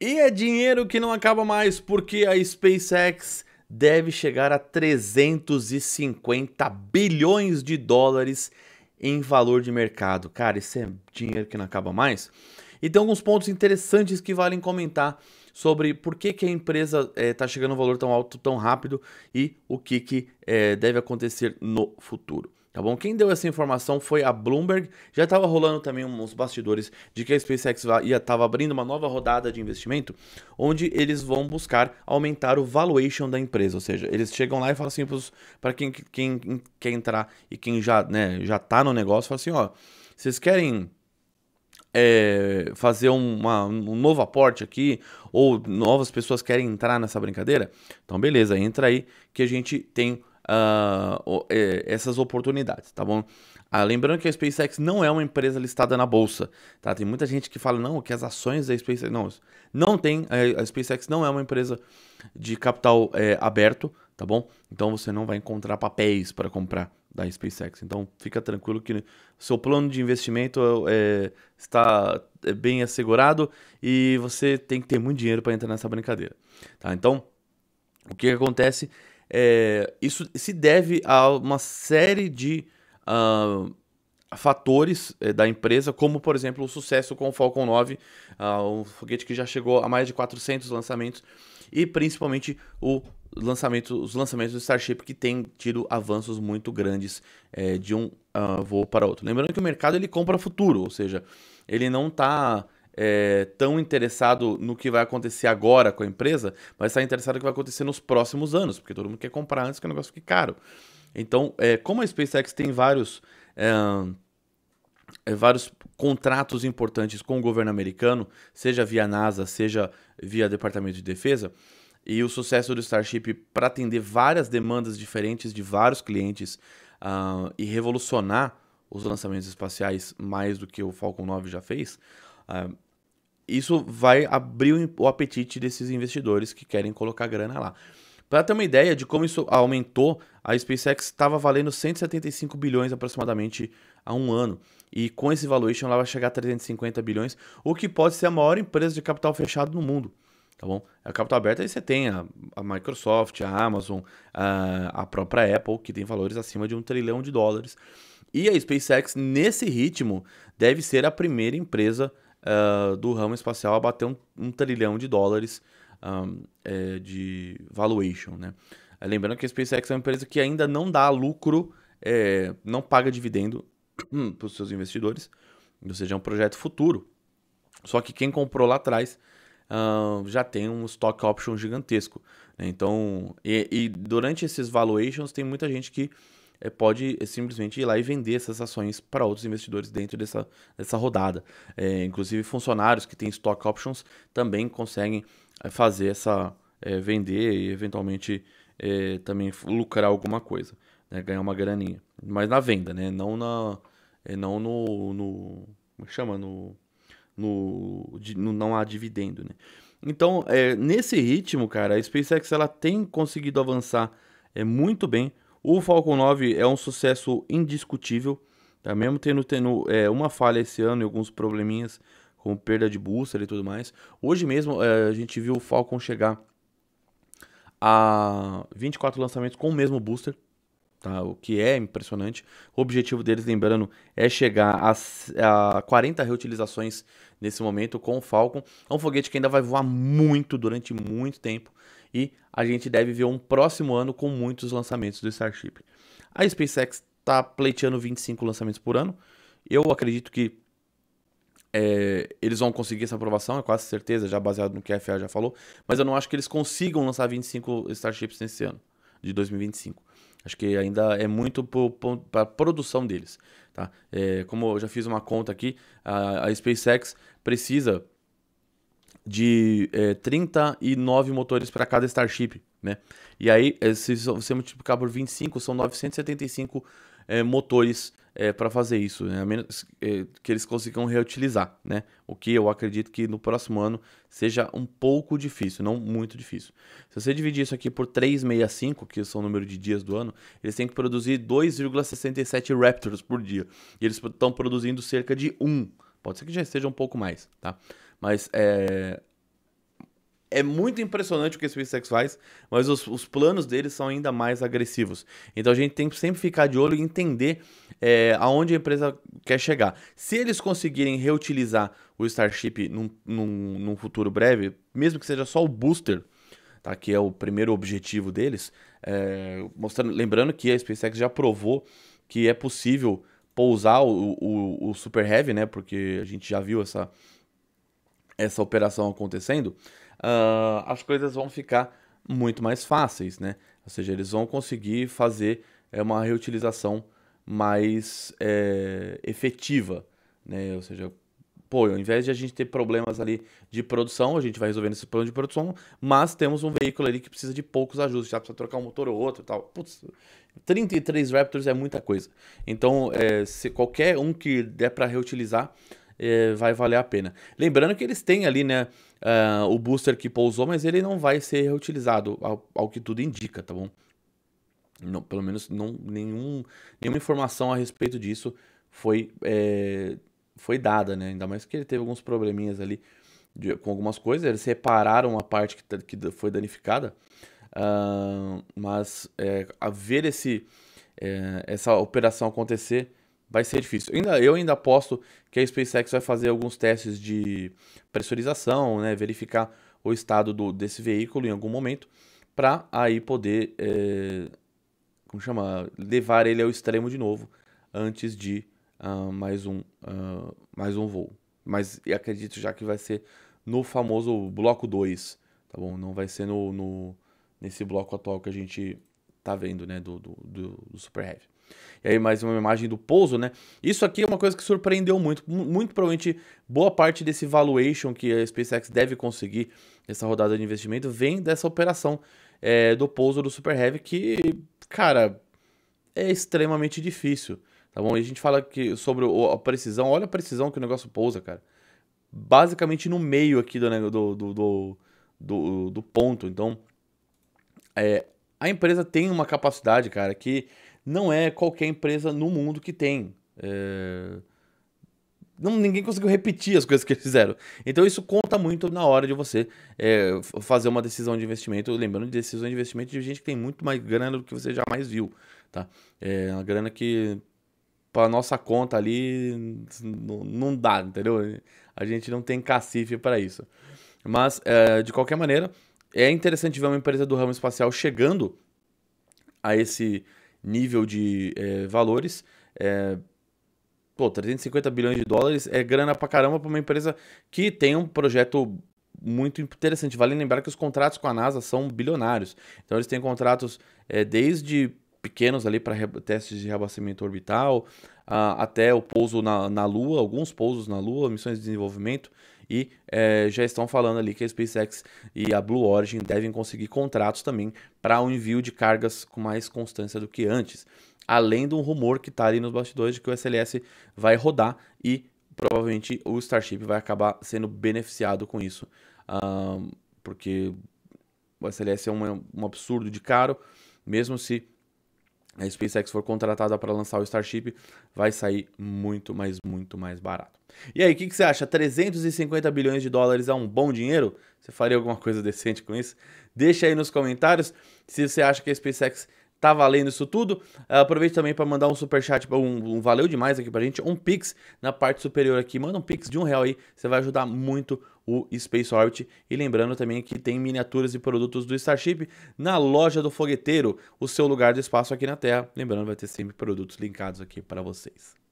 E é dinheiro que não acaba mais, porque a SpaceX deve chegar a 350 bilhões de dólares em valor de mercado. Cara, isso é dinheiro que não acaba mais. E tem alguns pontos interessantes que valem comentar sobre por que, que a empresa está eh, é, chegando a um valor tão alto tão rápido e o que, que é, deve acontecer no futuro. Tá bom? Quem deu essa informação foi a Bloomberg. Já estava rolando também uns bastidores de que a SpaceX ia estava abrindo uma nova rodada de investimento, onde eles vão buscar aumentar o valuation da empresa. Ou seja, eles chegam lá e falam assim para quem, quem, quem quer entrar e quem já né, já está no negócio, fala assim, ó, vocês querem é, fazer uma, um novo aporte aqui, ou novas pessoas querem entrar nessa brincadeira, então beleza, entra aí que a gente tem uh, essas oportunidades, tá bom? Ah, lembrando que a SpaceX não é uma empresa listada na bolsa, tá? Tem muita gente que fala não, que as ações da SpaceX não, não tem. É, a SpaceX não é uma empresa de capital é, aberto, tá bom? Então você não vai encontrar papéis para comprar da SpaceX. Então fica tranquilo que seu plano de investimento é, está é, bem assegurado e você tem que ter muito dinheiro para entrar nessa brincadeira, tá? Então o que acontece é, isso se deve a uma série de uh, fatores é, da empresa, como por exemplo o sucesso com o Falcon 9, uh, um foguete que já chegou a mais de 400 lançamentos, e principalmente o lançamento, os lançamentos do Starship que tem tido avanços muito grandes é, de um uh, voo para outro. Lembrando que o mercado ele compra futuro, ou seja, ele não está é, tão interessado no que vai acontecer agora com a empresa, mas está interessado no que vai acontecer nos próximos anos, porque todo mundo quer comprar antes que o negócio fique caro. Então, é, como a SpaceX tem vários, é, é, vários contratos importantes com o governo americano, seja via NASA, seja via Departamento de Defesa, e o sucesso do Starship para atender várias demandas diferentes de vários clientes uh, e revolucionar os lançamentos espaciais mais do que o Falcon 9 já fez, uh, isso vai abrir o apetite desses investidores que querem colocar grana lá. Para ter uma ideia de como isso aumentou, a SpaceX estava valendo 175 bilhões aproximadamente há um ano. E com esse valuation ela vai chegar a 350 bilhões, o que pode ser a maior empresa de capital fechado no mundo. Tá bom? A capital aberta aí você tem a, a Microsoft, a Amazon, a, a própria Apple, que tem valores acima de um trilhão de dólares. E a SpaceX, nesse ritmo, deve ser a primeira empresa uh, do ramo espacial a bater um, um trilhão de dólares um, é, de valuation, né? Eh, lembrando que a SpaceX é uma empresa que ainda não dá lucro, é, não paga dividendo para os seus investidores, ou seja, é um projeto futuro. Só que quem comprou lá atrás uh, já tem um stock option gigantesco. Né? Então, e, e, durante esses valuations tem muita gente que é, pode é, simplesmente ir lá e vender essas ações para outros investidores dentro dessa, dessa rodada. É, inclusive, funcionários que têm stock options também conseguem é, fazer essa. É, vender e eventualmente é, também lucrar alguma coisa, né? ganhar uma graninha. Mas na venda, né? Não na. não no. no como chama? No, no, no. Não há dividendo, né? Então, é, nesse ritmo, cara, a SpaceX ela tem conseguido avançar é, muito bem o Falcon 9 é um sucesso indiscutível, tá? mesmo tendo, tendo é, uma falha esse ano e alguns probleminhas, com perda de booster e tudo mais. Hoje mesmo é, a gente viu o Falcon chegar a 24 lançamentos com o mesmo booster, tá? o que é impressionante. O objetivo deles, lembrando, é chegar a, a 40 reutilizações nesse momento com o Falcon. É um foguete que ainda vai voar muito durante muito tempo e a gente deve ver um próximo ano com muitos lançamentos do Starship. A SpaceX está pleiteando 25 lançamentos por ano. Eu acredito que é, eles vão conseguir essa aprovação, é quase certeza, já baseado no que a FAA já falou, mas eu não acho que eles consigam lançar 25 Starships nesse ano, de 2025. Acho que ainda é muito para a produção deles. Tá? É, como eu já fiz uma conta aqui, a, a SpaceX precisa de é, 39 motores para cada Starship, né? E aí, é, se você multiplicar por 25, são 975 é, motores é, para fazer isso, né? a menos é, que eles consigam reutilizar, né? O que eu acredito que no próximo ano seja um pouco difícil, não muito difícil. Se você dividir isso aqui por 365, que são o número de dias do ano, eles têm que produzir 2,67 Raptors por dia. E eles estão produzindo cerca de 1. Um. Pode ser que já esteja um pouco mais, tá? Mas é. É muito impressionante o que a SpaceX faz, mas os, os, planos deles são ainda mais agressivos. Então a gente tem que sempre ficar de olho e entender é, aonde a empresa quer chegar. Se eles conseguirem reutilizar o Starship num, num, num futuro breve, mesmo que seja só o booster, tá? que é o primeiro objetivo deles, é, mostrando, lembrando que a SpaceX já provou que é possível pousar o, o, o, Super Heavy, né? Porque a gente já viu essa, essa operação acontecendo, uh, as coisas vão ficar muito mais fáceis, né? Ou seja, eles vão conseguir fazer é, uma reutilização mais é, efetiva, né? Ou seja, pô, ao invés de a gente ter problemas ali de produção, a gente vai resolvendo esse problema de produção, mas temos um veículo ali que precisa de poucos ajustes, já precisa trocar um motor ou outro e tal. Putz, 33 Raptors é muita coisa. Então, é, se qualquer um que der para reutilizar, é, vai valer a pena. Lembrando que eles têm ali, né, uh, o booster que pousou, mas ele não vai ser reutilizado, ao, ao que tudo indica, tá bom? Não, pelo menos não, nenhum, nenhuma informação a respeito disso foi é, foi dada, né? Ainda mais que ele teve alguns probleminhas ali de, com algumas coisas. Eles repararam a parte que, que foi danificada. Uh, mas é, ver esse, é, essa operação acontecer vai ser difícil. Ainda, eu ainda aposto que a SpaceX vai fazer alguns testes de pressurização, né? Verificar o estado do, desse veículo em algum momento para aí poder... É, como chama? Levar ele ao extremo de novo antes de uh, mais, um, uh, mais um voo. Mas acredito já que vai ser no famoso bloco 2, tá bom? Não vai ser no, no, nesse bloco atual que a gente tá vendo, né, do, do, do, do Super Heavy. E aí mais uma imagem do pouso, né? Isso aqui é uma coisa que surpreendeu muito, muito provavelmente boa parte desse valuation que a SpaceX deve conseguir nessa rodada de investimento vem dessa operação é, do pouso do Super Heavy que, cara, é extremamente difícil. Tá bom? E a gente fala que sobre a precisão. Olha a precisão que o negócio pousa, cara. Basicamente no meio aqui do, do, do, do, do ponto. Então, é, a empresa tem uma capacidade, cara, que não é qualquer empresa no mundo que tem. É... Não, ninguém conseguiu repetir as coisas que eles fizeram. Então isso conta muito na hora de você é, fazer uma decisão de investimento. Lembrando de decisão de investimento de gente que tem muito mais grana do que você jamais viu. Tá? É uma grana que para nossa conta ali não dá, entendeu? A gente não tem cacife para isso. Mas, é, de qualquer maneira, é interessante ver uma empresa do ramo espacial chegando a esse nível de é, valores. É, pô, 350 bilhões de dólares é grana pra caramba pra uma empresa que tem um projeto muito interessante. Vale lembrar que os contratos com a NASA são bilionários. Então eles têm contratos é, desde pequenos ali para testes de reabastecimento orbital, até o pouso na, na Lua, alguns pousos na Lua, missões de desenvolvimento, e é, já estão falando ali que a SpaceX e a Blue Origin devem conseguir contratos também para o um envio de cargas com mais constância do que antes. Além de um rumor que está ali nos bastidores de que o SLS vai rodar e provavelmente o Starship vai acabar sendo beneficiado com isso, um, porque o SLS é um, é um absurdo de caro, mesmo se a SpaceX for contratada para lançar o Starship, vai sair muito, mas muito mais barato. E aí, o que, que, você acha? 350 bilhões de dólares é um bom dinheiro? Você faria alguma coisa decente com isso? Deixa aí nos comentários se você acha que a SpaceX tá valendo isso tudo. Ah, aproveite também para mandar um super chat, um, um, valeu demais aqui a gente, um pix na parte superior aqui. Manda um pix de um real aí, você vai ajudar muito o Space Orbit. E lembrando também que tem miniaturas e produtos do Starship na loja do Fogueteiro, o seu lugar de espaço aqui na Terra. Lembrando, vai ter sempre produtos linkados aqui para vocês.